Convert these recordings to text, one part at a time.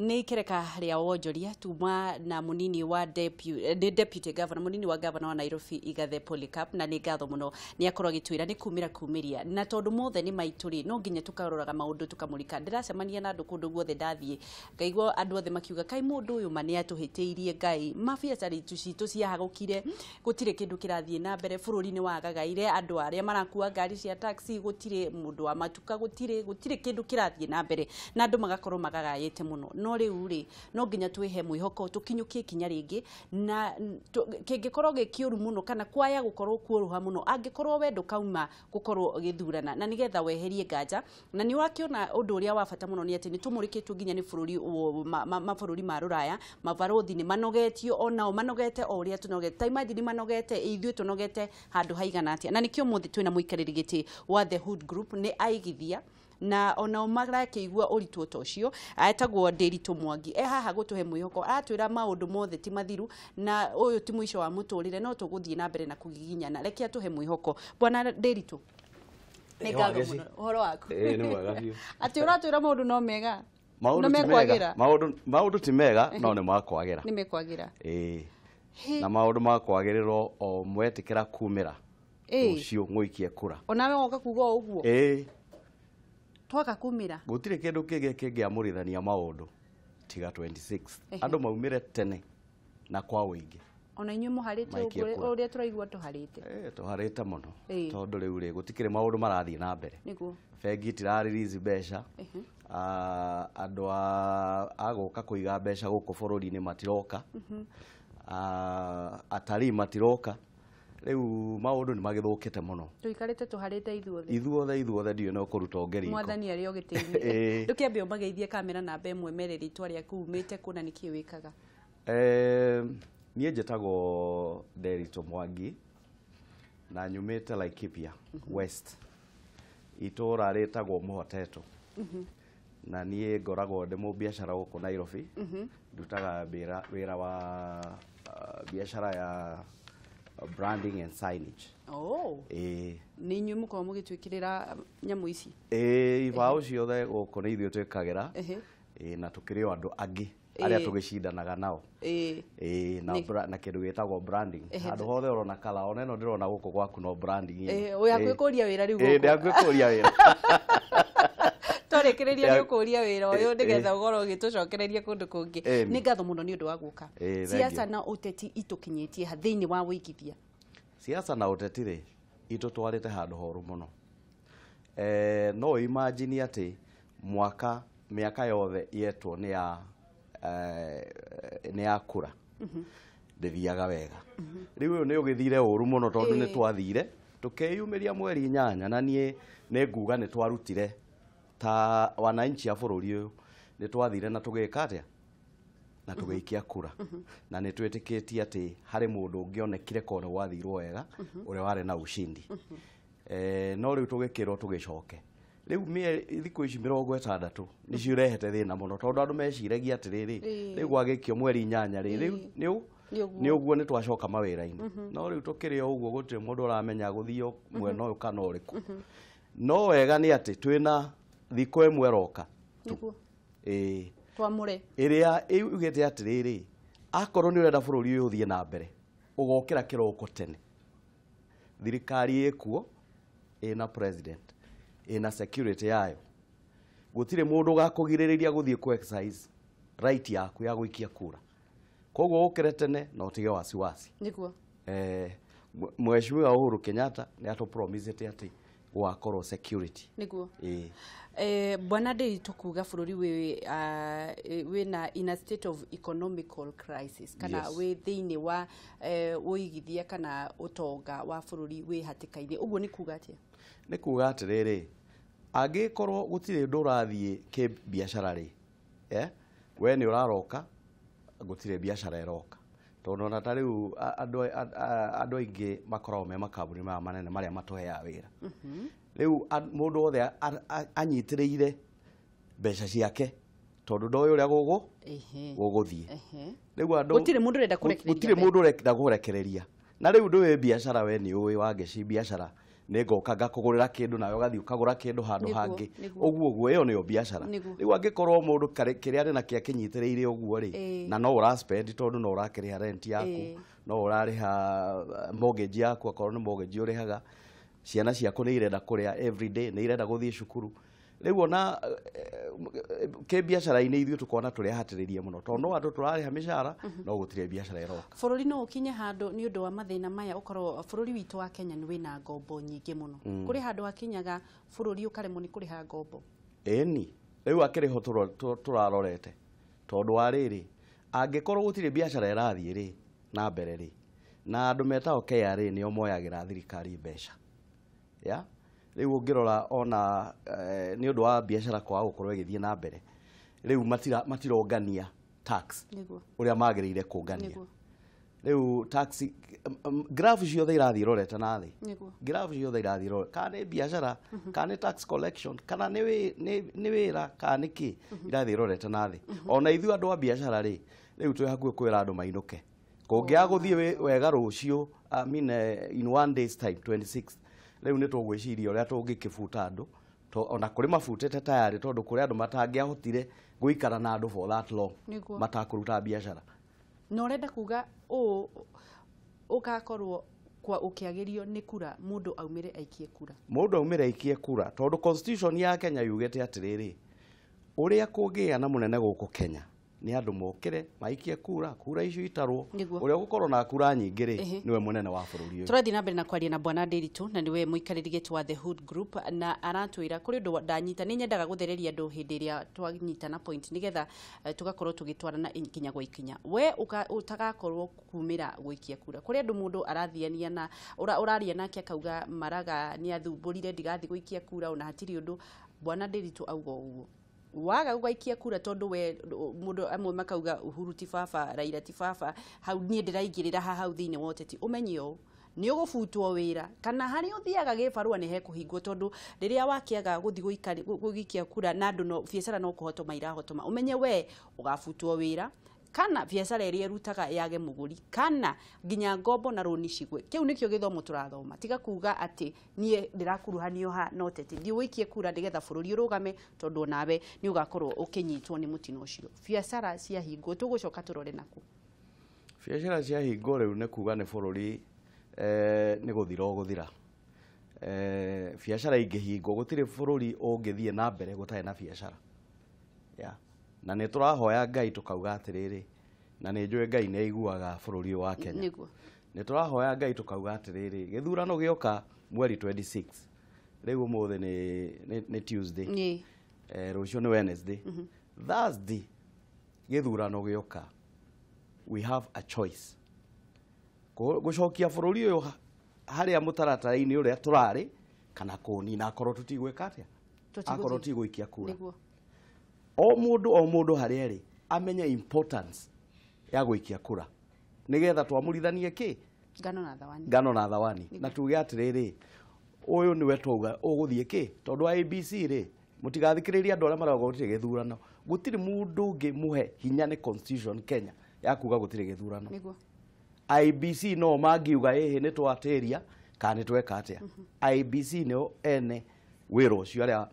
nä kä reka rä a wonjoria tuma na må nini wa nä deputy governor må nini wa governor wa nairobi igathe polycap na nä ngatho må no nä akorwo agä twä ra nä kumä ra na tondå mothe nä maitå rä no nginya tå karoraga maå ndå tå kamå rika na andå kå ndå guothe ndathiä ngaigua andå othe makiuga kai må ndå å yå ma nä atå hä tä irie ngai mabiacara itå citå ciahagå kire gå tirä kä ndå kä rathiä na mbere bå rå ri nä wagagaire andå arä a marakua ngari cia taxi gå tirä må ndå wa matuka gå tirä gå tirä kä ndå kä rathiä na mbere na andå magakorwo magagaä te må no no riu ri no nginya tå kinyå tukinyukie kinya ringi na ru må muno kana kwaya angä kuoruha muno kauma we korwo gä githurana na nigetha weherie nganja na ni å undu a wa bata muno ni ati ni tumurikitwo nginya ni bururi mabururi ma ruraya mabarothi ni manogetio onao manogete o uria tunogete taimathiri manogete tå tunogete handu haigana atia na nikio muthi twina muikariri giti wa the hood group nä aigithia na onao marakeigua ũritũ ta ũcio etagwo ndĩritũ mwangi e haha gũtũhe mwĩhoko aratwĩra maũndũ mothe ti mathiru na ũyũ ti mũico wa mũtũrĩre no tũgũthiĩ na mbere na kũgiginyana reke atũhe mwĩhoko bwana ndĩritũ nĩ ngatho mũno ũhoro waku atĩ ũratwĩra maũndũ no mega maundu ti mega no nä makwagä nä mekwagä ra na maå ndå makwagä rä rwo o mwetä kä ra kumä ra rå ciå ikie onawe woka kuga å guo twaga kumira gutire kindu kingi kingiamurithania maundu tiga 26 andu maumire tene na kwa wingi ona inyuĩ mũharĩte ũrĩa tũraigua tũharĩte tũharĩte mũno tondũ rĩu rĩ gũtikĩrĩ maũndũ marathiĩ na mbere bengi tiraririzi mbeca ah, andũ agũka iga mbeca gũkũ bũrũri ni matiroka mhm. ah, atarii matiroka riu maundu ni te tå harä te ithuothe ithuothe ithuothe ndio no kuruta ngeri mwathani ari ogitini ndukiambe eh. umageithie kamera namba imwe mereri itwa ria kuumite kuna niki wikaga eh nie njitagwo Derito Mwangi na nyumite Laikipia mm -hmm. West itura ritagwo muhoteto mm -hmm na niä ngoragwo ndä må biacara gå kå nairobi mhm. ndutaga wä ra wa ah, biacara ya branding and signage oh Eh. nä inyuä må mugi må gä tuä kä rä ra nyamå ici ä eh, ibao ciothe gå kå nä ithuä twä kagä na tå kä rä o andå angä arä a eh. tå gä cindanaga nao eh. na kä ndå gä tagwo handå hothe orona kala ona ä no ndä rona gå kå gwaku no ndagwä kå ria wä ra rä u ndagwä kå ria wä ra twarekereria ni å kå ria wä ra å yå nä getha å gorwo gä tå cokererie kå ndå kå ngä nä ngatho må no nä å ndå wa gå ka na uteti itukinyetie itå kinyä wa wigithia igithia ciaca na å ri itå twarä te handå horu må no eh, no imagine atä mwaka mä aka yothe yetwo nä ya eh, ni yakura ndä thiaga wega rä u å yå nä å gä thire å ru må no tondå eh. nä twathire tå ria mweri nyanya na niä nä nguga nä twarutire ta wananchi a bururi uyu ni twathire na tugeka atia na tugeikia kura na ni twitikitie ati hari mundu ngionekire kone wathirwo wega ure ware na ushindi eh no ri tugikirwo tugicoke riu mi thiku ici mirongo itandatu ni irehete thina muno tondu andu meciragia atiriri riu gwagikio mweri nyanya ri riu niu nä å guo nä twacoka mawä ini no rä u uguo gutire mundu uramenya guthio guo gå tirä mwena å kana uriku no wega ni ati twina thiko ä mwe roka twamure ä rä a atä rä rä akorwo nä å renda bå rå ri å yå thiä na mbere å gokä ra kä roko tene thirikari ä kuo ä na president ä na security yayo gå tirä må ndå gakå girä rä ria gå thiä kå exercise right yaku ya gå ikia kura koguo å kä re tene na å tige wasiwasi niguo eh, mweshimiwa uhuru kenyatta nä atå promisete atä gwakorwo security eh. Eh, bwana ndä tukuga bå rå ri we ah, eh, na in a state of economical crisis kana yes. we thĩinĩ wa eh, wĩigithia eh, kana ũtonga wa bå rå ri wĩ hatĩka-inĩ ũguo nĩ kuga atĩa nĩ kuga atĩrĩrĩ angĩkorwo gũtirĩ ndå ke kĩ biacara rĩ yeah? we nĩ ũraroka gũtirĩ biacara ĩroka tondå ona ta rä u andå aingä makoragwo me makaburi maya manene marĩa matũheaga wä ra mhm riu mundu othe anyitiriire mbeca ciake tondu ndoä å rä a gå gå gå gå thiä rä gutirä må ndå ũrenda na rä u ndå wä biacara we nä å ä ci biacara nä ngoka ngakå gå rä ra kä ndå nawe ũgathiä å kagå ra kä ndå handå hangä å guo å yo nä biacara rä u angä korwo må ndå kä rä a arä na kä akä nyitä rä å guo na no å raspendi tondå no å rakä rä ha yaku no å rarä ha uh, mortgage yaku akorwo nä mortgage å rä haga ciana ciako nä irenda kå rä a nä irenda gå thiä cukuru rä u ona eh, eh, kä biacara-inä ithuä tå kona tå rä ahatä rä rie må no tondå mhm. no andå tå rarä ha mä cara no gå tirä biacara äroka bå rå ri no å kinye handå nä å ndå wa mathä na maya å korwo bå rå ri witå wa kenya nä wä na ngombo nyingä må no mm. kå rä handå hakinyaga bå rå ri å karemwo nä kå rä ha ngombo ĩni rä u akä rä ho tå rarorete tondå wa rä rä angä korwo gå tirä biacara ä rathiä rä na mbere rä na andå metao KRA nä o moyagä ra thirikari mbeca ya riu ngirora ona eh, ni undu wa biashara kwa gukorwo igithie na mbere riu matira matirongania tax uria magereire kungania riu tax um, graph ciothe irathi rorete na thĩ graph ciothe irathi rore kana nĩ biacara mm -hmm. kana nĩ tax collection kana nĩ wĩra kana nĩ kĩ mm -hmm. irathi rorete na thĩ mm -hmm. ona ithuĩ andũ a biacara rĩ rĩu twĩ hakuhĩ kwĩra andũ mainũke kũngĩaga gũthiĩ wega rũciũ I mean, uh, in one day's time 26 rä u nä tågwäciria å rä a tå ngä kä buta andå ona kå rä mabutete tayarä tondå kå rä andå matangä ahotire gå ikara na andå for that long matakå ruta biacara na å renda kuga å kä kwa ukiagirio nä kura aumä aumire aikie kura aumä aumire aikie kura tondå constitution ya Kenya yugete ngä uria kungia na gå kå Kenya nä andå mokere maikie kura kura icio itarwo å rä a gå korwo na kura nyingä rä nä we munene wa bå rå ri rathiä na mbere na kwaria na bwana ndiritu na niwe we må ikarä wa the hood group na aratwä ra kå rä å ndanyita nä nyendaga gå thereria andå hä ndä ä point nigetha uh, eh, tå gakorwo tå gä ikinya gwa ikinya we å tagakorwo kumä ra kura kå rä andå må ndå arathiania na å raria nake akauga maraga nä athumbå rire ndigathiä kura ona hatirä å ndå bwana ndiritu auga å waga gugaikia kura tondu we mundu amwe makauga uhuru ti baba raira ti baba hau nie ndiraingirira ha hau thiini woteti umenye uu nä å gå butwo wä ra kana harä å thiaga gä barå a nä hekå hingwo tondå rä rä a gå kura na andå fiesara no kå hotoma irahotoma å menye we å gabutwo wä ra kana biacara iria rutaga yage muguri kana nginya ngombo na roni cigwe kiu nikio githomo turathoma tiga kuga ati nie ndirakuruhanio ha no tete thii wikie kura ndigetha bururi urugame tondu nawe ni ugakorwo ukinyitwo ni mutino ucio biacara ciahingwo tugucoka turore naku biacara hingo riu ni kuga ni bururi eh, ni guthira guthira eh, biacara ingihingwo gutire bururi ungithie na mbere gutari na biacara yeah na nä tå rahoya ngai tå kauga atä na nä njå ngai nä aiguaga bå rå ri wa kenya nä tå rahoya ngai tå kauga atä rä gä thurano gä oka mweri 26 rä u må thä nä eh, rå cio nä wednesday mhm. thursday gä thurano gä oka we have a choice gå cokia bå rå ri å yå harä a må taratara-inä å rä a tå rarä kana kå nina akorwo tå tigwä ka atä a akorwo tigå ikia kura Niguo o mundu o mundu hari ari amenye importance ya gwikia kura nigetha twamurithanie ki ngano na thawani ngano na thawani na tuge atiriri uyu niwe twauga uguthie ki tondu wa abc ri mutigathikiriria andu aria maragotire githurano gutiri mundu ngi muhe hinya ni constitution kenya ya kuga gutiri githurano IBC no mangiuga hihi nä twatĩria kana nä tweka atä mhm. a IBC no ene wä ra å cio arä a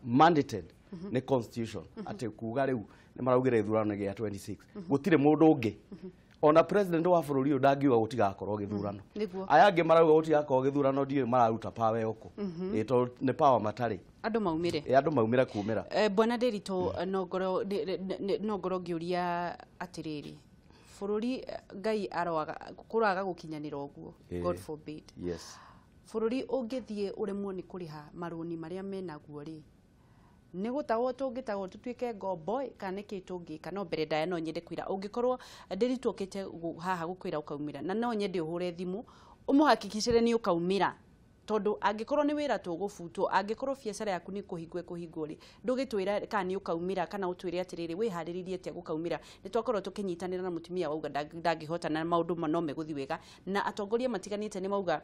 Mm-hmm. nä constitution mm-hmm. atä kuga riu u maraugire maraugä ithurano gä 26 gutire må ndå ona president wa bururi uyu ndangiuga gutigakorwo githurano mm-hmm. aya angi marauga gutigakorwo githurano ndio mararuta pawe yoko ni to ni power matari andu maumire e andu maumira kumira e, eh, bwana derito mm. eh, nongoro nongoro ngiuria atiriri bururi ngai aroaga kuraga gukinyanira oguo eh, god forbid yes bururi ungithie uremwo ni kuriha maruni maria menaguo ri nä gå tagwo tå ngombo kana ni kä tå no mbere ndaya no nyende kwira ungikorwo å ngä haha gukwira ukaumira na no nyende uhure thimu umuhakikishire ni ukaumira tondu angikorwo ni wira å kaumä ra tondå biacara yaku ni kuhingwe hingwe ri ndugitwira rä ndå gä kana nä å kaumä ra kana å twä re atä rä rä twakorwo tå na mutumia wauga ndangihota na maå ndå no megå wega na atongoria matiganite ni mauga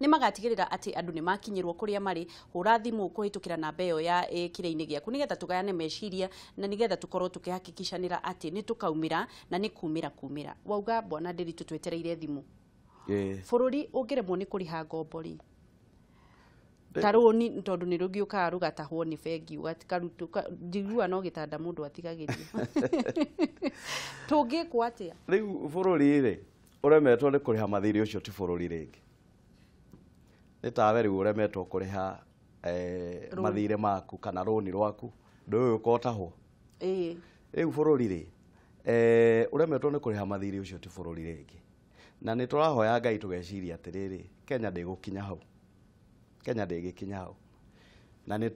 nä magatigä rä ra atä andå nä makinyä rwo kå rä a marä hå ra thimå kå hä tå kä ra namba ä yo ya kä rä-inä gä aku nä getha tå gayane meciria na nä getha tå korwo tå kä hakikicanä ra atä nä tå kaumä ra na nä kumä ra kumä ra wauga bwana ndä ritå twetereire thimå bå rå ri å ngä remwo nä kå rä ha ngombo rä ta rå ni tondå nä rå gä å kaga rå gatahwo nä bengi njigua no gä tanda må ndå atigagä rio tå ngä kwo atä a rä u bå rå ri rä å remetwo nä kå rä ha mathirä å cio ti bå rå ri rä ngä nä tawe rä u å remetwo kå eh, rä ha mathirä maku kana rå rwaku ndå å yå kotahwo rä u bå rå ri rä å eh, remetwo nä kå rä ha mathirä å cio ti bå rå ri rä na nä tå rahoya ngai tå geciria atä rä rä kenya ndä gå kinya hau kenya ndä gä kinya hau na nä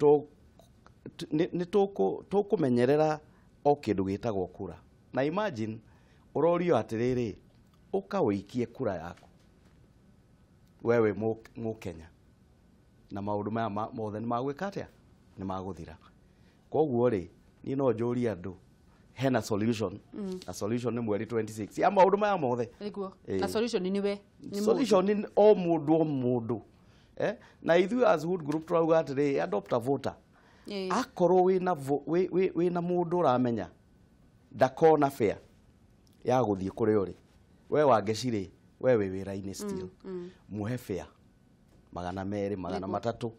tå kå menyerera o kä ndå gä tagwo kura na imagine å rorio atä rä rä å ka ikie kura yaku wewe mu Kenya na maudu maya mothe ni magwika atia ni maguthira koguo ri ni no njuria andu hena solution mm. a solution ni mweri 26 ya maudu maya mothe niguo na solution ni we ni solution ni o mudu o mudu eh na ithu as hood group to out today adopt a voter yeah. akoro we na vo, we, we, we na mundu uramenya ndakona fair ya guthie kuri uri we wangeci ri we wĩ wĩra-inĩ mm, still muhe mm. fare magana merĩ magana matatũ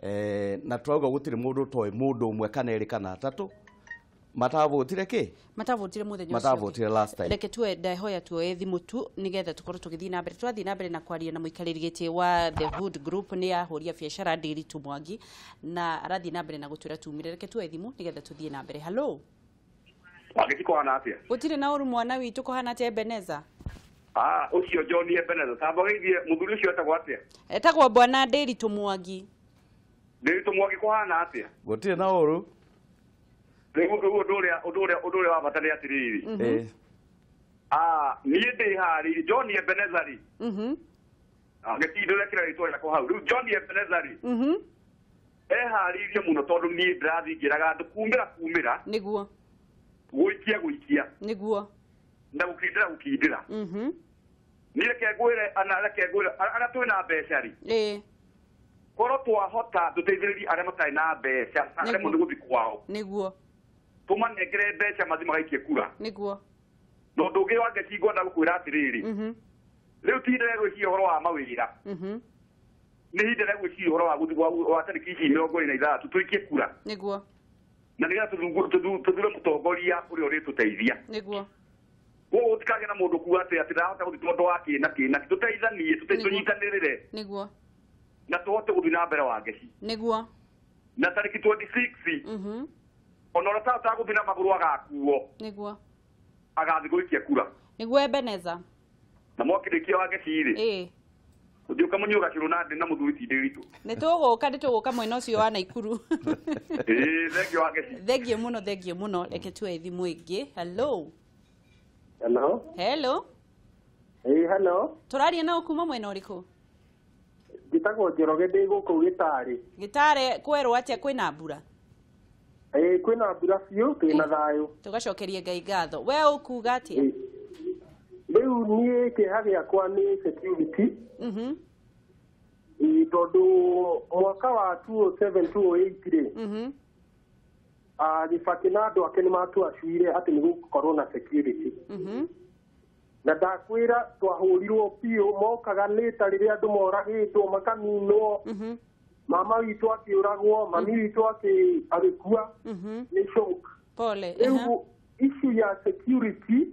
eh, na twauga gũtirĩ mũndũ toĩ mũndũ ũmwe kana erĩ kana atatũ matavotire kä matavotire muthenya matavotire last time reke tuwe ndahoya tuoe thimå tu nigetha tukorwo tugithii na mbere twathiĩ na mbere na kwaria na mũikarĩri gĩtĩ wa the hood group nĩ ahũria biacara ndĩri tu mwangi na arathiĩ na mbere na gũtwĩra tumire reke tuoe thimũ nĩgetha tũthiĩ na mbere hallo wagĩti kũhana atĩa gũtirĩ na ũru mwana witũ kũhana atĩa ebeneza ah ucio John Ebenezer tambogeithie muthuri ucio etagwo atia etagwo bwana Ndiritu Mwangi Ndiritu Mwangi kuhana atia gutire na uru rĩu rĩu ũndũ ũrĩa ũndũ ũrĩa ũndũ ũrĩa wa bata nĩ atĩrĩrĩ mm-hmm. ah, niĩ ndĩ harĩirie john ebenezari mm-hmm. agĩtindũrĩa ah, kĩra rĩtwa rĩakwa hau rĩu john ebenezari mm-hmm. eharĩirie mũno tondũ niĩ ndĩrathiĩ ngĩraga andũ kumĩra kumĩra nĩguo gwĩkia gwĩkia nĩguo na gukindira gukindira mhm ni reke ngwire ana reke ngwire ana twina mbeca ri ĩĩ korwo twahota tũteithĩrĩrie arĩa matarĩ na mbeca arĩa mũndũ gũthiĩ kwao nĩguo tũmanengere mbeca mathiĩ magaikie kura nĩguo na ũndũ ũngĩ wange tingwenda gũkwĩra atĩrĩrĩ mm-hmm. rĩu ti ndĩre gwĩciria ũhoro wa mawĩra mm-hmm. nĩ hinda rĩa gwĩciria ũhoro wa gũthiĩ wa tarĩki ici mĩrongo ĩrĩ na ithathatũ tũikie kura nĩguo na nĩgetha tũthure mũtongoria ũrĩa ũrĩtũteithia nĩguo koguo gũtikagĩa na mũndũ kuga atĩ atĩ ndahota gũthiĩ tondũ wa kĩ na kĩ na tũteithanie tũnyitanĩrĩre nĩguo na tũhote gũthiĩ na mbere wa ngeci nĩguo na tarĩki 26 mhm. ona ũrĩa tagũthiĩ na magũrũ agakuo nĩguo agathiĩ gũikia kura nĩguo ebeneza na mwakĩrĩkia wa ngeci-rĩ ĩĩ ũthiĩ ũkamũnyua ũgacirwo na ndĩ na mũthuri ti ndĩritũ nĩ tũgũka nĩ tũgũka mwena ũcio wa naikuru ĩĩ thengiũ wa ngeci thengiũ mũno thengiũ mũno reke tuoe thimũ ĩngĩ hello hello hey, hello tũraria na ũkuma mwena ũrĩkũ njĩtagwo njoroge ndĩ gũkũ gĩtarĩ gĩtarĩ kwerwo atĩa kwĩna mbura ĩĩ kwĩna mbura biũ twĩna eh, thayũ tũgacokerie ngai ngatho we ũkuga atĩa rĩu niĩ ya kwa ni security Mm tondũ mwaka wa 2007 2008 rĩ mhm gĩbakĩ ah, na andũ ake nĩ matwacuire atĩ nĩ gũkorwo na security mhm. na ndakwĩra twahũrirwo biũ mokaga nĩta rĩrĩa andũ moragĩtwo makaninwo mhm. mama witũ akĩũragwo mami mhm. witũ agĩkua nĩ shock rĩu issue ya security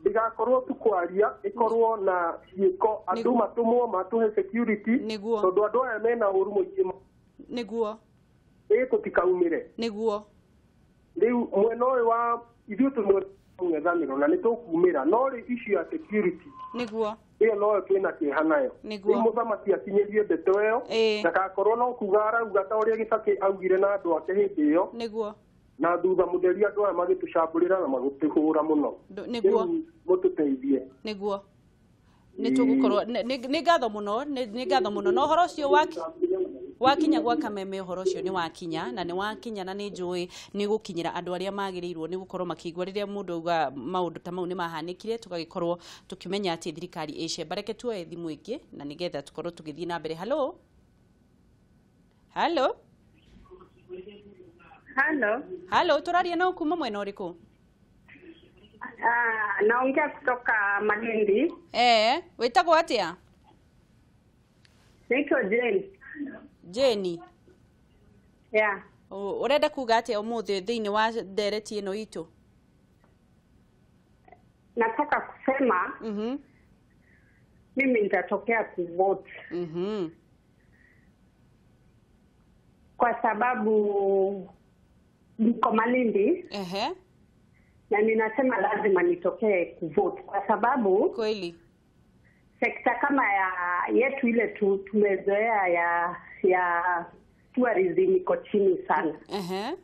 ndĩgakorwo tu kwaria ĩkorwo na ciĩko andũ matũmwo matũhe security tondũ andũ aya mena ũru mũingĩ nĩguo ĩkũ tikaumĩre nĩguo rĩu mwena ũyũ wa ithuĩ tũmwe ng'ethanĩro na nĩ tũkumĩra no rĩ issue ya security nĩguo ĩyo noyo twĩna kĩeha nayo nĩguo mũthamaki akinyĩrie ndeto ĩyo ndagakorwo no kuga arauga ta ũrĩa gĩbakĩ augire na andũ ake hĩndĩ ĩyo nĩguo na thutha mũtheri andũ aya magĩtũcambũrĩra na magĩtũhũra mũno nĩguo mũtũteithie nĩguo nĩ tũgũkorwo nĩ ngatho mũno nĩ ngatho mũno na ũhoro ũcio wa wakinya gwa kameme horo cio ni wakinya na ni wakinya na ni njui ni gukinyira andu aria magirirwo ni gukorwo makiigua riria mundu uga maundu ta mau ni mahanikire tugagikorwo tukimenya ati thirikari ice bareke tuoe thimu ingi na nigetha tukorwo tugithii na mbere hello hello hello hello turaria no kuma mwena uriku Uh, ah, naongea kutoka Malindi. Eh, witagwo atia? Jane. Jeni yeah. urenda kuga atia umuthi thiini wa ndereti ino itu nataka kusema mm mimi nitatokea kuvote mm mm-hmm. kwa sababu niko Malindi Ehe. na ninasema lazima nitokee kuvote kwa sababu kweli sekta kama ya yetu ile tu, tumezoea ya ya tourism iko chini sana. Uh-huh.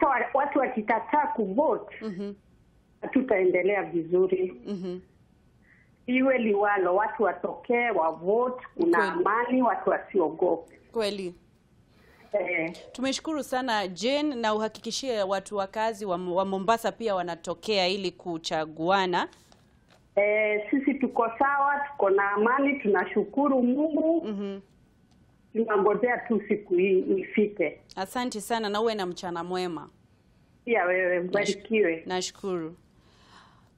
so, watu wakikataa kuvote uh-huh. vizuri uh-huh. Iwe liwalo, watu watokee wavote, kuna amani, watu wasiogope kweli. Eh. Tumeshukuru sana Jane, na uhakikishie watu wakazi wa, wa Mombasa pia wanatokea ili kuchaguana. E, sisi tuko sawa, tuko na amani, tunashukuru Mungu. mm -hmm tunangojea tu siku hii ifike. Asante sana na uwe na mchana mwema. Pia wewe mbarikiwe. Nashukuru.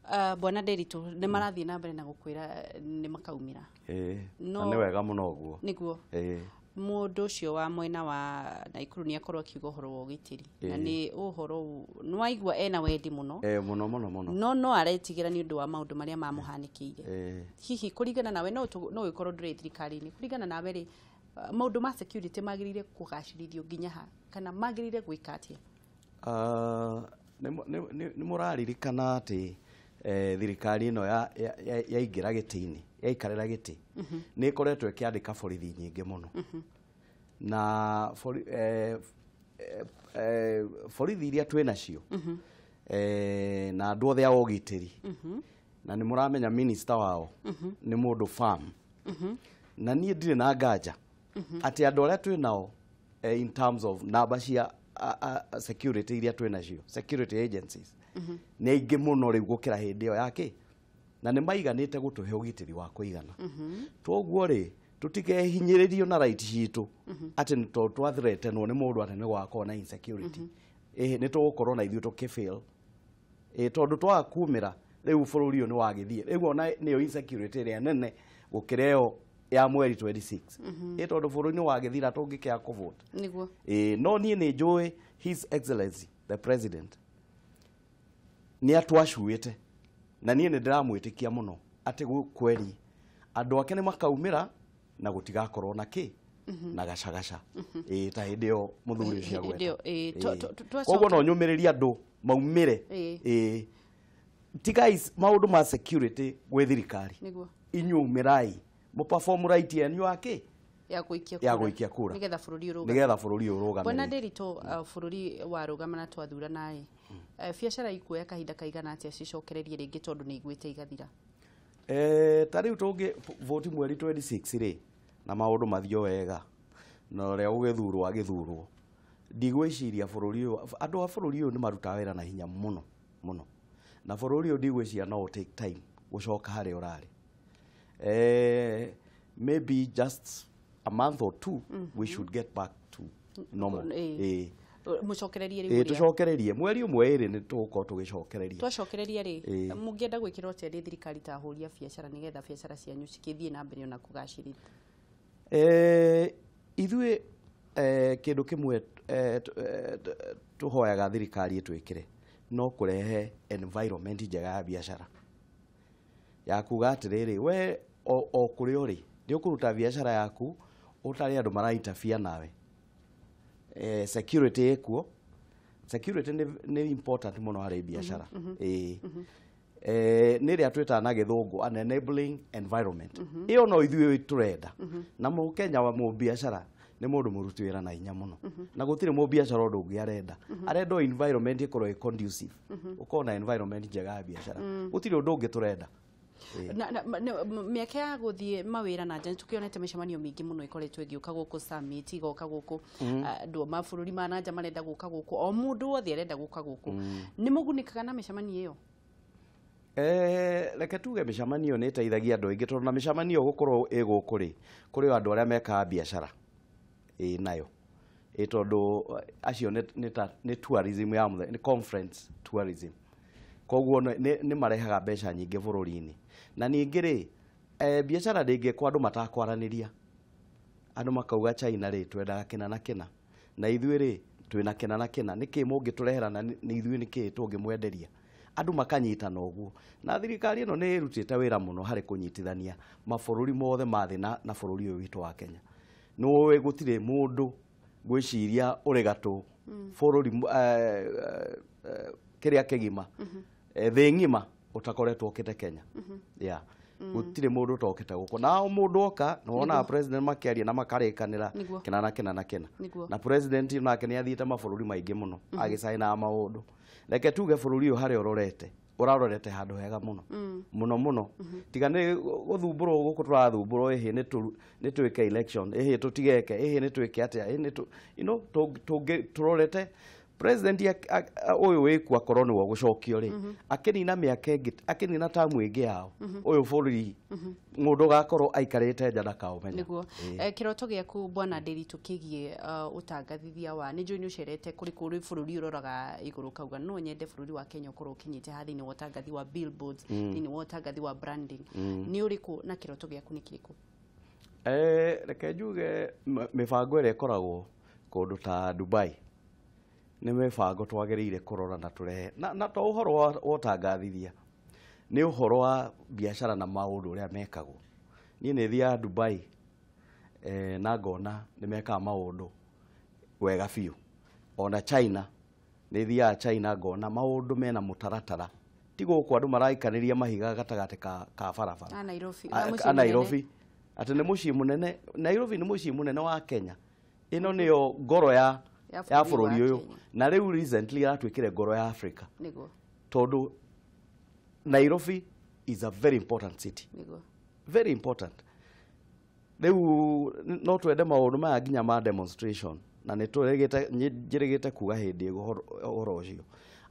Uh, bwana Nderitu ni marathi na mbere na gå kwä ra nä makaumä eh, ni wega muno guo nä guo eh. må ndå å wa mwena wa naikuru ni akorwa akiuga horo wa gitiri gä na eh. ni uhoro ni waigwa ena wendi muno eh muno muno muno no no aretigira ni aretigä wa maå maria mamuhanikiire eh hihi kuringana ringana nawe no no korwo ndå rä thirikari-inä kå ringana nawe ri maundu ma security magirire kugacirithio nginya ha kana magirire gwika atia uh, ah, nä må raririkana atä eh, thirikari ä no ya, gä gitini inä yaikarä gä tä mhm. nä ä koretwo ä kä andä ka borithi nyingä må no mhm. na eh, eh, eh, borithi iria twä nacio mhm. na andå othe a å tĩri na nä må ni wao nä må ndå na niä ndirä na nganja -hmm. ati andå arĩa twä nao eh, in terms of namba cia security iria twä nacio security agencies mm -hmm. nä aingä må no rä u gå kä ra hä ndä ä yo yakä na nä maiganä te gå tå he å gitä ri wa kå igana mm-hmm. toguo rä tigehinyä rä rio na right citå mm-hmm. atä nä tondå twathretenwo nä må ndå atä nä gwakorwo na nä tå gå korwo na ithuä tå kä ä tondå twaga kumä ra rä u bå rå ri å nä wagä thiä rä u ona nä yo insecurity ä rä a nene gå kä ra ä yo ya mweri 26 mm -hmm. tondu buruni wagithira tungikea kuvota niguo e, no nie ni njui his excellency the president ni atwashuite na nie ni ndiramwitikia muno ati kweri andu ake ni makaumira na gutigakorwo na ki mhm. na gacagaca ä mhm. ta hä ndä ä yo må thuri å cio agweta koguo no nyå mä rä rie andå maumä re tigai maå ndå ma gwä thirikari inyumä rai mu perform right yanyu yake ya guikia kura ya guikia kura nigetha bururi uruga nigetha bururi uruga bona ndiritu uh, bururi warugama na twathurana i hmm. eh, biacara ikuoya kahinda kaigana atia cicokererie ringi tondu ni iguite igathira eh ta riu tungi vote mweri 26 ri na maundu mathio wega na ria ugethurwo agethurwo ndigwiciria bururi uyu andu a bururi uyu ni marutaga wira na hinya muno muno na bururi uyu ndigwiciria no take time gucoka haria urari uh, maybe just a month or two mm -hmm. we mm-hmm. should get back to mm-hmm. normal mm -hmm. uh, tucokererie mweri å mwe rä nä tågåkorwo tå gä cokereria twacokereria rä eh. må ngä enda gwä kä ra å thirikari ta hå ria biacara nä getha biacara cianyu cikä na mbere ona kå eh rä te ithuä eh, kä ndå kä mwe tå hoyaga thirikari ä twä kä re no kurehe rehe environment njega ya biacara ya kuga atä we o, o kuri uri ni ukuruta biashara yaku utari andu maraita fia nawe eh security ekuo security ni, ni important muno hari biashara eh eh ni ri atwita na githungu an enabling environment iyo mm-hmm. no ithwe tureda mm-hmm. na mu Kenya wa mu biashara ni mundu muruti wira na inya muno mm-hmm. na gutire mu biashara ndu ngi arenda arenda environment ikoro conducive ukona environment jega biashara mm. gutire ndu ngi tureda mä aka ya gũthiĩ mawĩra na nja nĩtũkĩonete mĩcemanio mĩingĩ mũno ĩkoretwo ĩgĩũka gũkũ summit igoka gũkũ mm-hmm. ah, andũ ma bũrũri ma nanja marenda gũka gũkũ o må mũndũ wothe arenda nä må gunä kaga na mä cemani ä yo eh, reke tuge mä nä ä teithagia andå aingä tondå na mĩcemanio gũkorwo ĩgũkũ-rĩ kũrĩ andũ arĩa mekaga biacara ĩ nayo ĩ tondũ acio nĩ tourism ya mũthenya nĩ conference tourism koguo nä marehaga mbeca nyingä nyingĩ bũrũri-inĩ na ningä rä e, eh, biacara ndä ngä kwa andå matakwaranä andå makauga china rä twendaga kä na kä na ithuä rä twä na kä na na nä kä må ngä tå rehera na nä ithuä nä kä tå ngä mwenderia andå makanyitana å na thirikari ä no nä ä rutä te wä ra må no harä kå nyitithania mabå rå ri mothe mathä na, na bå rå ri å yå witå wa kenya nä å gå tirä må ndå gwä ciria å rä gatå mm. bå rå ri eh, eh, kä rä a kä gima mm-hmm. thä ng'ima å takoretwo kä te kenya yeah mm. gutire mundu tokete guko na mundu oka na ona president makiaria na makarikanira kina na kina na kina na president nake ni athiite mafururi maingi muno mm-hmm. agicaina maundu leke tuge bururi uyu hari ororete urarorete handu hega muno muno mm. muno mm-hmm. tiga nä gå thumbå gå kå tå rathumbå election ähä nä twä ni tuike tå tigeke ni nä twä ke atä a tå rorete president uyu wi kwa korona wa gucokio ri mhm. akinina miaka ingi akinina tamu ingi yao uyu mhm. bururi mundu mhm. gakorwo aikarite nja ndakaumenya niguo eh, kiroto giaku bwana ndiri tukigie utangathithia uh, wa ni njui ni ucerete kuri kuri bururi uroraga iguru kauga no nyende bururi wa Kenya ukorwo ukinyite hathi ni wa utangathi wa billboards mm. ni wa utangathi wa branding mm. ni uriku na kiroto giaku ni kiriku eh reke njuge mibango ĩrĩa ĩkoragwo kũndũ ta Dubai nä mäbango ire kå rora na tå rehe na to å horo wa nä å horo wa biacara na maå ndå å rä a mekagwo niä nä thiaga dubai e, na ngona nä mekaga maå ndå wega biå ona china nä thiaga china ngona maå ndå mena må taratara tigå kå andå maraikanä ria mahiga gatagatä ka, ka barabara nairobi atä nä må ciä må nene nairobi nä må ciä må nene wa kenya ä no nä yo ngoro ya ya bururi uyu na riu recently ratwikire ngoro ya Africa niguo tondu Nairobi is a very important city niguo very important riu no twende maundu maya nginya ma demonstration na nä njä rä gä kuga hä ndä å horo å cio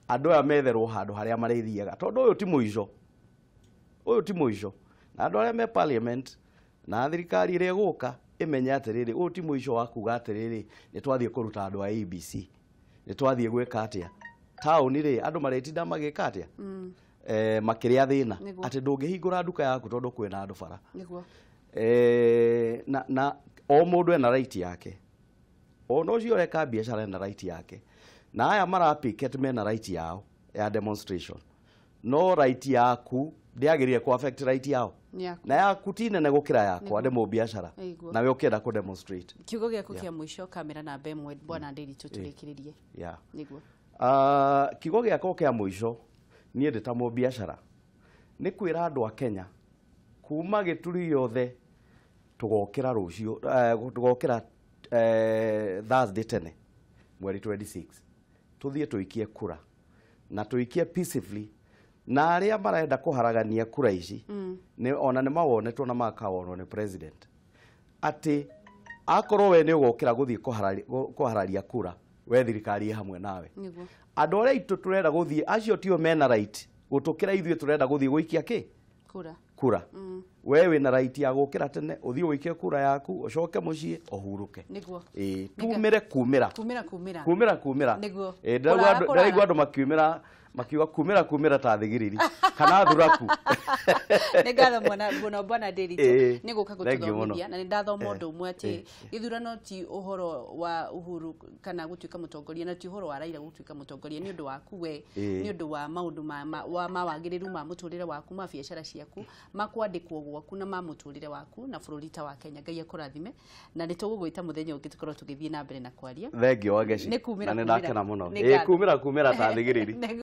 andå aya metherwo handå harä a marä thiaga ti må ico ti må na andå arä me parliament na thirikari ä rä imenye atiriri å ti må ico wa kuga atiriri nä twathiä kå ruta andå a abc nä twathiä gwä ka atä a taåni rä andå marä tinda magä ka atä a mm. eh, makä rä a thä na atä ndå ngä hingå ra nduka yaku tondå kwä na andå bara eh, na, na o må ndå ena raiti yake ona å cio å reka biacara ena raiti yake na aya marapiket mena raiti yao ya demonstration no raiti yaku ndiageria ku affect right yao na ya kutine na gukira yako ade mo biashara na we okenda ku demonstrate kiugo gä kukia mwisho kamera na bem mwe mm. bwana ndä ritå tå ya kä rä rie nä kiugo gä akwa kä a må ico niä ndä ta må biacara nä kwä ra a kenya kuma gituri yothe tugokira rucio eh, ra rå eh, cio thursday tene mweri 26 tuthie tuikie kura na tuikie peacefully na aria marenda kuharagania kura ici mm. ona nä mawonetwo na makawonwo nä president ati akorwo we ni ugokira guthii kuhararia kura we thirikari hamwe nawe andå arä a itå tå renda gå thiä acio tio mena right gå tå kä ra ithuä tå renda gå thiä gå ikia kä kura, kura. Mm. we wä na right ya gå kä ra tene å thiä gå ikia kura yaku å coke må ciä å hurå ke tumä re kumä ra kumä ra kumä ra andå makiumä ra makiuga kumira kumira ta thigiriri kana thuraku ni gatha mwana mũno bwana deri nä ni guka gå tũthomithia na ni ndathoma å umwe ati atä ti uhoro wa uhuru kana gutuika mutongoria na ti uhoro wa raira gutuika mutongoria ni tongoria waku we ni å wa maundu ma wa mawagiriru ma muturire waku ma biacara ciaku makwandĩkwo gwaku na ma muturire waku na bå ta wa kenya ngai akurathime na ni tugugwita muthenya gwä ta må thenya å ngä tå korwo tå gä thiä na mbere na kwaria thengio wangeci nä kumä ra kumä ra ta thigä rä ri